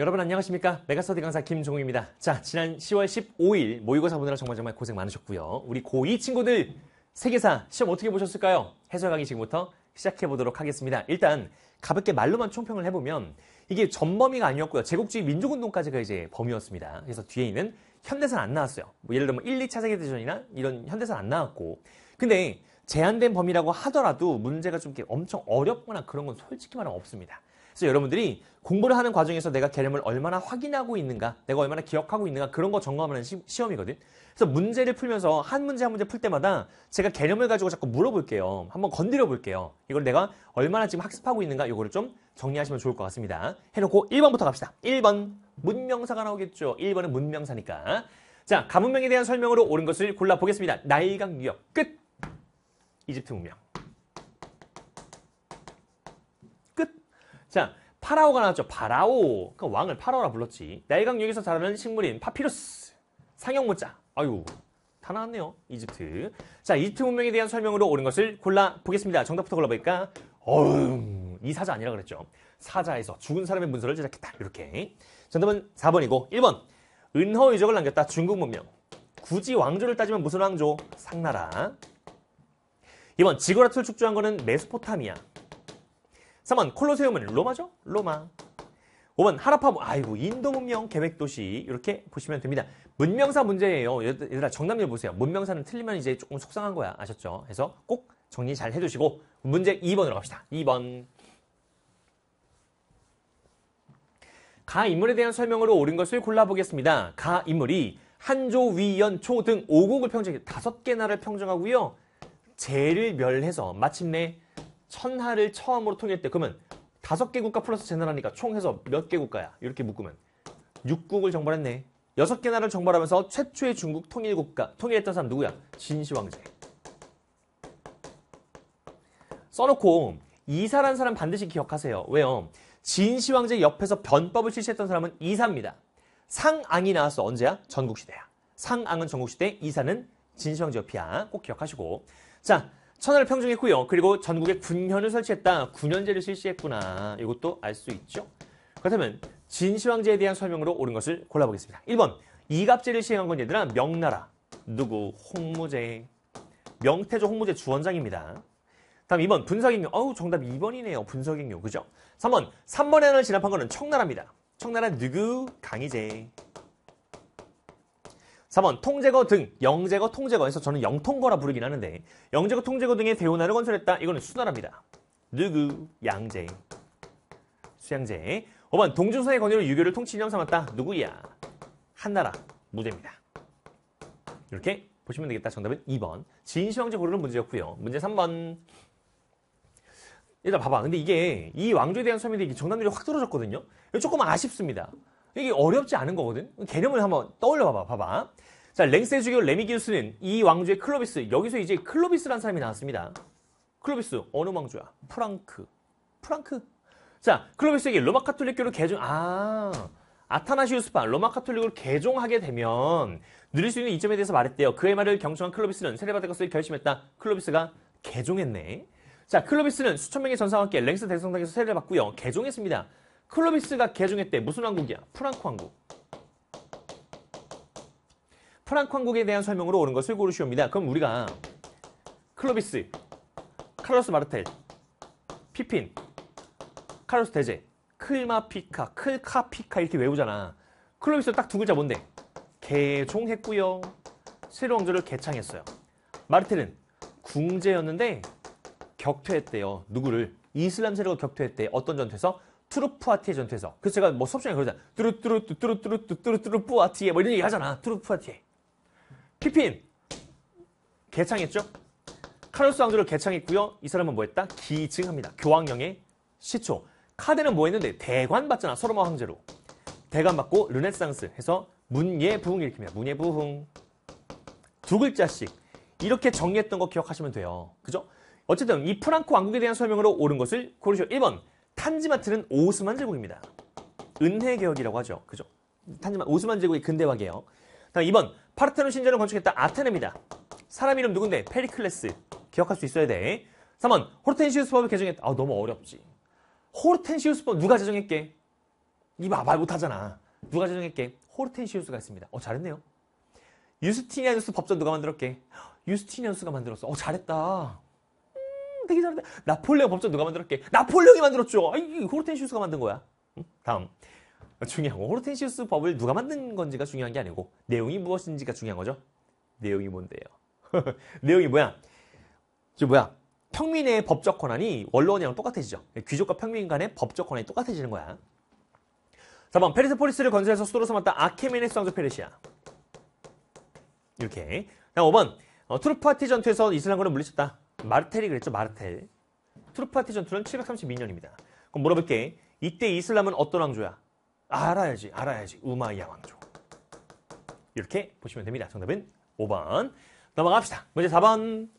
여러분 안녕하십니까 메가스터디 강사 김종우입니다 자 지난 10월 15일 모의고사 보느라 정말 정말 고생 많으셨고요 우리 고2 친구들 세계사 시험 어떻게 보셨을까요? 해설하기 지금부터 시작해 보도록 하겠습니다 일단 가볍게 말로만 총평을 해보면 이게 전범위가 아니었고요 제국주의 민족운동까지가 이제 범위였습니다 그래서 뒤에 있는 현대사는 안 나왔어요 뭐 예를 들면 1, 2차 세계대전이나 이런 현대사는 안 나왔고 근데 제한된 범위라고 하더라도 문제가 좀 이렇게 엄청 어렵거나 그런 건 솔직히 말하면 없습니다 그래서 여러분들이 공부를 하는 과정에서 내가 개념을 얼마나 확인하고 있는가, 내가 얼마나 기억하고 있는가 그런 거 점검하는 시, 시험이거든. 그래서 문제를 풀면서 한 문제 한 문제 풀 때마다 제가 개념을 가지고 자꾸 물어볼게요. 한번 건드려 볼게요. 이걸 내가 얼마나 지금 학습하고 있는가 이거를 좀 정리하시면 좋을 것 같습니다. 해놓고 1번부터 갑시다. 1번 문명사가 나오겠죠. 1번은 문명사니까. 자, 가문명에 대한 설명으로 옳은 것을 골라보겠습니다. 나일강 유역 끝! 이집트 문명. 자, 파라오가 나왔죠. 파라오. 그 왕을 파라오라 불렀지. 날강여기서 자라는 식물인 파피루스. 상형 모자. 아유, 다 나왔네요. 이집트. 자, 이집트 문명에 대한 설명으로 옳은 것을 골라보겠습니다. 정답부터 골라보니까 어음, 이 사자 아니라 그랬죠. 사자에서 죽은 사람의 문서를 제작했다. 이렇게. 정답은 4번이고 1번. 은허 유적을 남겼다. 중국 문명. 굳이 왕조를 따지면 무슨 왕조? 상나라. 2번. 지구라트를 축조한 거는 메소포타미아. 3번 콜로세움은 로마죠? 로마. 5번 하라파 아이고 인도 문명 계획 도시 이렇게 보시면 됩니다. 문명사 문제예요. 얘들아 정답률 보세요. 문명사는 틀리면 이제 조금 속상한 거야. 아셨죠? 해서꼭 정리 잘 해두시고 문제 2번으로 갑시다. 2번. 가 인물에 대한 설명으로 옳은 것을 골라보겠습니다. 가 인물이 한조, 위연, 초등 5국을 평정해 5개 나라를 평정하고요. 제를 멸해서 마침내 천하를 처음으로 통일 때 그러면 다섯 개 국가 플러스 제나라니까 총 해서 몇 개 국가야? 이렇게 묶으면 육국을 정벌했네. 여섯 개 나라를 정벌하면서 최초의 중국 통일 국가 통일했던 사람 누구야? 진시황제. 써놓고 이사란 사람 반드시 기억하세요. 왜요? 진시황제 옆에서 변법을 실시했던 사람은 이사입니다. 상앙이 나왔어. 언제야? 전국시대야. 상앙은 전국시대, 이사는 진시황제 옆이야. 꼭 기억하시고. 자, 천하를 평정했고요. 그리고 전국에 군현을 설치했다. 군현제를 실시했구나. 이것도 알 수 있죠. 그렇다면 진시황제에 대한 설명으로 옳은 것을 골라보겠습니다. 1번 이갑제를 시행한 건 얘들아 명나라 누구 홍무제 명태조 홍무제 주원장입니다. 다음 2번 분석인료 어우 정답 2번이네요. 분석행료 그죠? 3번 3번에 난을 진압한 거는 청나라입니다. 청나라 누구 강희제 4번 통제거 등 영제거 통제거에서 저는 영통거라 부르긴 하는데 영제거 통제거 등의 대운하를 건설했다. 이거는 수나라입니다. 누구? 양제. 수양제. 5번 동조사의 권위로 유교를 통치념 인 삼았다. 누구야? 한나라. 무제입니다. 이렇게 보시면 되겠다. 정답은 2번. 진시황제 고르는 문제였고요. 문제 3번. 일단 봐봐. 근데 이게 이 왕조에 대한 설명이 정답률이 확 떨어졌거든요. 조금 아쉽습니다. 이게 어렵지 않은 거거든. 개념을 한번 떠올려 봐봐. 봐봐. 자, 랭스의 주교 레미기우스는 이 왕조의 클로비스. 여기서 이제 클로비스라는 사람이 나왔습니다. 클로비스 어느 왕조야? 프랑크. 프랑크. 자, 클로비스에게 로마 카톨릭교를 개종 아 아타나시우스파 로마 카톨릭을 개종하게 되면 누릴 수 있는 이점에 대해서 말했대요. 그의 말을 경청한 클로비스는 세례받을 것을 결심했다. 클로비스가 개종했네. 자, 클로비스는 수천 명의 전사와 함께 랭스 대성당에서 세례를 받고요. 개종했습니다. 클로비스가 개종했대. 무슨 왕국이야? 프랑크 왕국. 프랑크 왕국에 대한 설명으로 옳은 것을 고르시옵니다. 그럼 우리가 클로비스, 카를로스 마르텔, 피핀, 카를로스 대제, 클마피카, 클카피카 이렇게 외우잖아. 클로비스 딱두 글자 뭔데? 개종했고요. 새로운 왕조를 개창했어요. 마르텔은 궁제였는데 격퇴했대요. 누구를? 이슬람 세력을 격퇴했대. 어떤 전투에서? 트루프아티에 전투에서. 그래서 제가 뭐 수업 시에 그러잖아. 뚜루뚜루뚜 루뚜루뚜루뚜루푸아티에뭐 이런 얘기 하잖아. 트루프아티에. 피핀. 개창했죠? 카르스 왕조를 개창했고요. 이 사람은 뭐 했다? 기증합니다. 교황령의 시초. 카드는 뭐 했는데? 대관 받잖아. 서로마 황제로. 대관 받고 르네상스 해서 문예부흥 일으킵니다. 문예부흥. 두 글자씩. 이렇게 정리했던 거 기억하시면 돼요. 그죠? 어쨌든 이프랑코 왕국에 대한 설명으로 옳은 것을 고르시오. 1번 탄지마트는 오스만 제국입니다. 은혜 개혁이라고 하죠. 그죠? 탄지마 오스만 제국의 근대화 개혁. 다음 2번 파르테논 신전을 건축했다 아테네입니다. 사람 이름 누군데? 페리클레스. 기억할 수 있어야 돼. 3번 호르텐시우스법을 개정했다. 아 너무 어렵지. 호르텐시우스법 누가 제정했게? 이말 못하잖아. 누가 제정했게? 호르텐시우스가 있습니다. 어 잘했네요. 유스티니아누스 법전 누가 만들었게? 유스티니아누스가 만들었어. 어 잘했다. 되게 잘한다. 나폴레옹 법전 누가 만들었게? 나폴레옹이 만들었죠. 아이, 호르텐시우스가 만든 거야. 응? 다음. 중요한 거. 호르텐시우스 법을 누가 만든 건지가 중요한 게 아니고 내용이 무엇인지가 중요한 거죠. 내용이 뭔데요? 내용이 뭐야? 저 뭐야? 평민의 법적 권한이 원로원이랑 똑같아지죠. 귀족과 평민 간의 법적 권한이 똑같아지는 거야. 4번 페르세포리스를 건설해서 수도로 삼았다. 아케메네스 왕조 페르시아. 이렇게. 다 5번 어, 트루파티 전투에서 이슬람군을 물리쳤다. 마르텔이 그랬죠. 마르텔. 트루파티 전투는 732년입니다. 그럼 물어볼게. 이때 이슬람은 어떤 왕조야? 알아야지, 알아야지. 우마이야 왕조. 이렇게 보시면 됩니다. 정답은 5번. 넘어갑시다. 문제 4번.